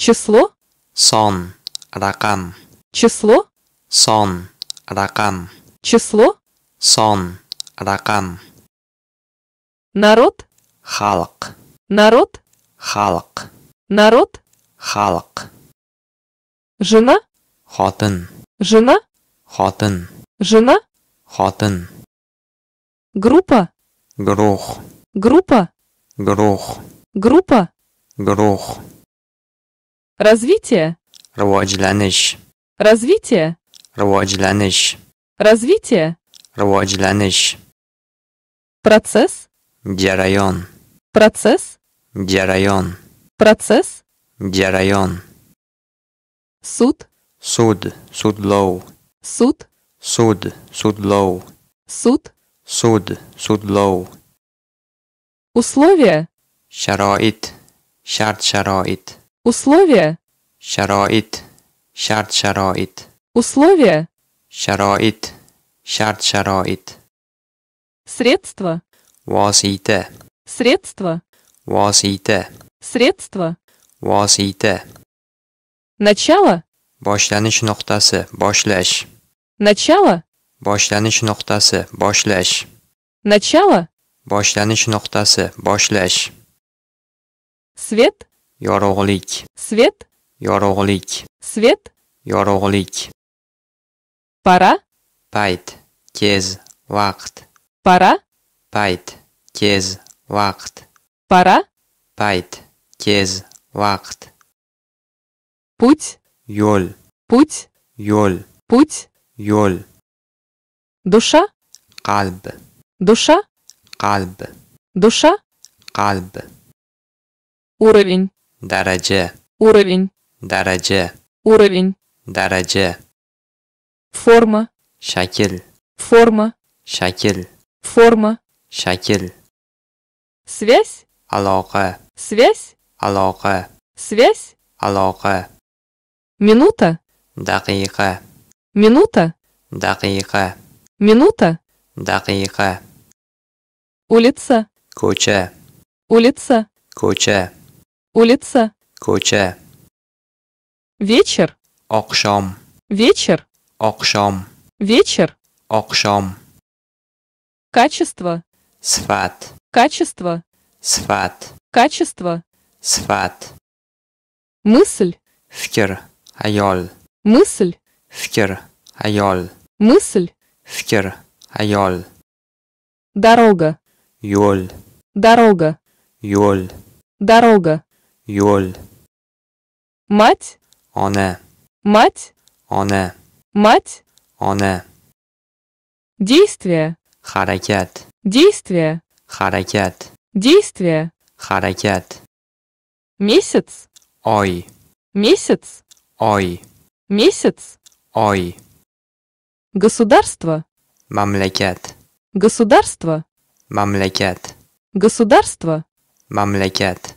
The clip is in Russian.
Число? Сон. Ракам. Число? Сон. Ракам. Число? Сон. Ракам. Народ? Халк. Народ? Халк. Народ? Халк. Жена? Хотын. Жена? Хотын. Жена? Хотын. Группа? Грух. Группа? Грух. Группа? Грух развитие rivojlanish развитие rivojlanish развитие rivojlanish процесс jarayon процесс jarayon процесс jarayon суд суд судлов суд суд судлов суд суд судлов условия Шароид. шарт шароит условия شرایط شرط شرایط условия شرایط شرط شرایط средства واسطه средства واسطه средства واسطه начало boshlanish nuqtasi boshlash начало boshlanish nuqtasi boshlash начало boshlanish nuqtasi boshlash свет yorug'lik svet yorug'lik svet yorug'lik para payt kez vaqt para payt kez vaqt para payt kez vaqt путь yo'l путь yo'l путь yo'l душа qalb душа qalb душа qalb уровень дәрәҗә уровень дәрәҗә уровень дәрәҗә форма шакил форма шакил форма шакил связь алока связь алока связь алока минута дақиқа минута дақиқа минута дақиқа улица көче улица көче Улица. Ko'cha. Вечер. окшом Вечер. окшом Вечер. окшом Качество. сват Качество. сват Качество. сват Мысль. Fikr. айол Мысль. Fikr. айол Мысль. Fikr. Ayol. Дорога. Yo'l. Дорога. Yo'l. Дорога yo'l мать она мать она мать она действие harakat действие harakat действие harakat месяц ой месяц ой месяц ой государство мамлекет государство мамлекет государство мамлекет